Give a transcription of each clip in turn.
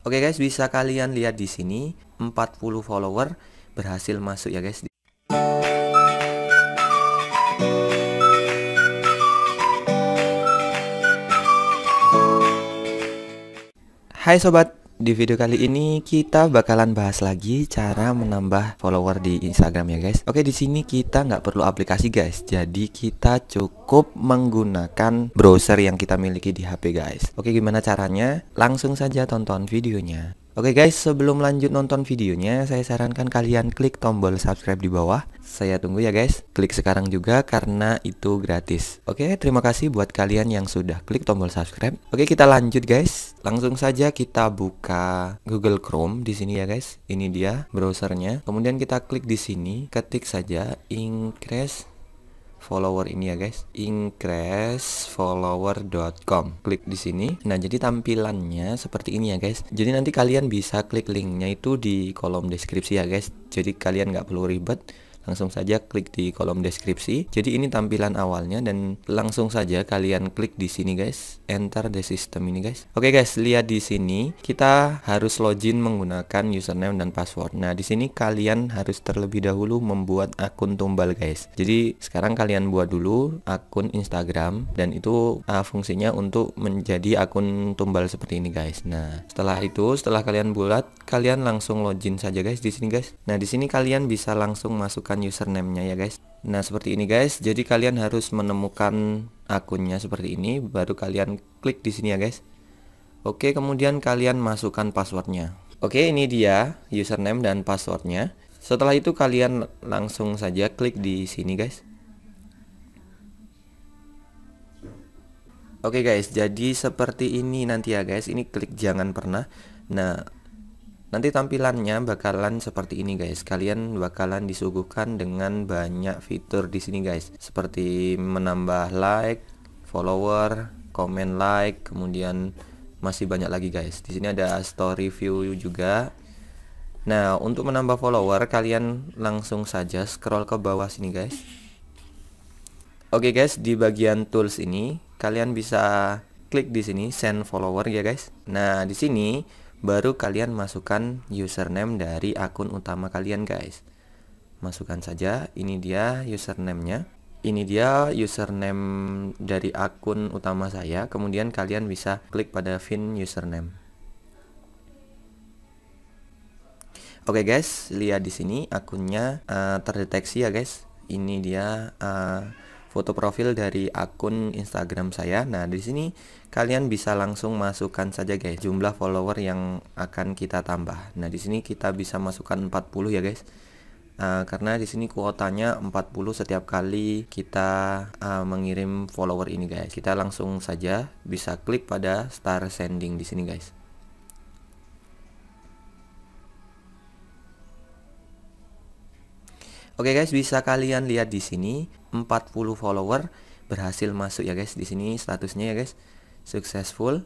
Oke guys, bisa kalian lihat di sini 40 follower berhasil masuk ya guys. Hai sobat di video kali ini kita bakalan bahas lagi cara menambah follower di Instagram ya guys. Oke di sini kita nggak perlu aplikasi guys. Jadi kita cukup menggunakan browser yang kita miliki di HP guys. Oke gimana caranya? Langsung saja tonton videonya. Oke guys, sebelum lanjut nonton videonya, saya sarankan kalian klik tombol subscribe di bawah. Saya tunggu ya guys. Klik sekarang juga karena itu gratis. Oke, terima kasih buat kalian yang sudah klik tombol subscribe. Oke, kita lanjut guys. Langsung saja kita buka Google Chrome di sini ya guys. Ini dia browsernya. Kemudian kita klik di sini, ketik saja increase follower ini ya guys, increasefollower.com. Klik di sini. Nah, jadi tampilannya seperti ini ya guys. Jadi nanti kalian bisa klik linknya itu di kolom deskripsi ya guys. Jadi kalian nggak perlu ribet langsung saja klik di kolom deskripsi. Jadi ini tampilan awalnya dan langsung saja kalian klik di sini guys, enter the system ini guys. Oke guys, lihat di sini kita harus login menggunakan username dan password. Nah, di sini kalian harus terlebih dahulu membuat akun tumbal guys. Jadi sekarang kalian buat dulu akun Instagram dan itu uh, fungsinya untuk menjadi akun tumbal seperti ini guys. Nah, setelah itu setelah kalian bulat, kalian langsung login saja guys di sini guys. Nah, di sini kalian bisa langsung masuk menemukan username-nya ya guys Nah seperti ini guys, jadi kalian harus menemukan akunnya seperti ini Baru kalian klik di sini ya guys Oke kemudian kalian masukkan passwordnya Oke ini dia username dan passwordnya Setelah itu kalian langsung saja klik di sini guys Oke guys, jadi seperti ini nanti ya guys Ini klik jangan pernah Nah Nanti tampilannya bakalan seperti ini guys. Kalian bakalan disuguhkan dengan banyak fitur di sini guys, seperti menambah like, follower, comment like, kemudian masih banyak lagi guys. Di sini ada story view juga. Nah, untuk menambah follower kalian langsung saja scroll ke bawah sini guys. Oke okay guys, di bagian tools ini kalian bisa klik di sini send follower ya guys. Nah, di sini baru kalian masukkan username dari akun utama kalian guys masukkan saja ini dia username-nya, ini dia username dari akun utama saya kemudian kalian bisa klik pada fin username Oke guys, lihat di sini akunnya uh, terdeteksi ya guys. Ini dia uh, foto profil dari akun Instagram saya. Nah, di sini kalian bisa langsung masukkan saja guys jumlah follower yang akan kita tambah. Nah, di sini kita bisa masukkan 40 ya guys. Uh, karena di sini kuotanya 40 setiap kali kita uh, mengirim follower ini guys. Kita langsung saja bisa klik pada Start sending di sini guys. Oke guys, bisa kalian lihat di sini 40 follower berhasil masuk ya guys. Di sini statusnya ya guys, successful.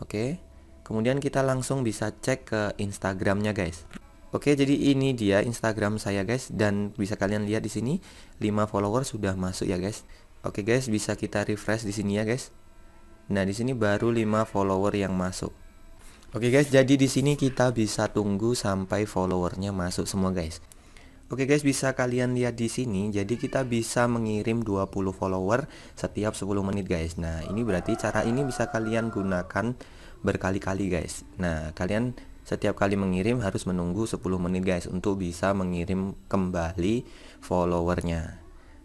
Oke. Kemudian kita langsung bisa cek ke Instagramnya guys. Oke, jadi ini dia Instagram saya guys dan bisa kalian lihat di sini 5 follower sudah masuk ya guys. Oke guys, bisa kita refresh di sini ya guys. Nah, di sini baru 5 follower yang masuk. Oke guys, jadi di sini kita bisa tunggu sampai followernya masuk semua guys. Oke guys, bisa kalian lihat di sini. Jadi kita bisa mengirim 20 follower setiap 10 menit guys. Nah, ini berarti cara ini bisa kalian gunakan berkali-kali guys. Nah, kalian setiap kali mengirim harus menunggu 10 menit guys untuk bisa mengirim kembali followernya.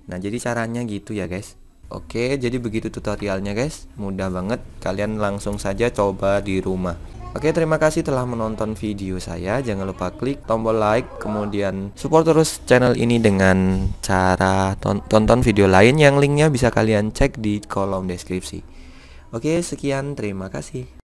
Nah, jadi caranya gitu ya guys. Oke, jadi begitu tutorialnya guys. Mudah banget. Kalian langsung saja coba di rumah. Oke terima kasih telah menonton video saya Jangan lupa klik tombol like Kemudian support terus channel ini dengan cara ton tonton video lain Yang linknya bisa kalian cek di kolom deskripsi Oke sekian terima kasih